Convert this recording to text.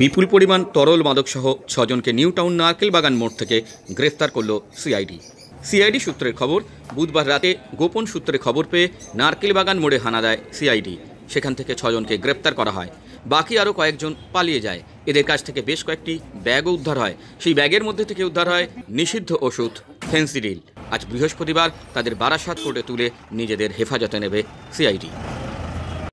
বিপুল পরিমাণ তরল মাদকসহ ছজনকে new town বাগান মোড় থেকে গ্রেফতার করল সিআইডি সিআইডি সূত্রের খবর বুধবার রাতে গোপন সূত্রে খবর পেয়ে নারকেল বাগান মোড়ে হানা দেয় সিআইডি সেখান থেকে ছজনকে গ্রেপ্তার করা হয় বাকি আরও কয়েকজন পালিয়ে যায় এদের কাছ থেকে বেশ কয়েকটি ব্যাগও উদ্ধার হয় সেই ব্যাগের মধ্যে থেকে উদ্ধার হয় নিষিদ্ধ ওষুধ ফেন্সিডিল আজ বৃহস্পতিবার তাদের বারাসাত কোর্টে তুলে নিজেদের হেফাজতে নেবে সিআইডি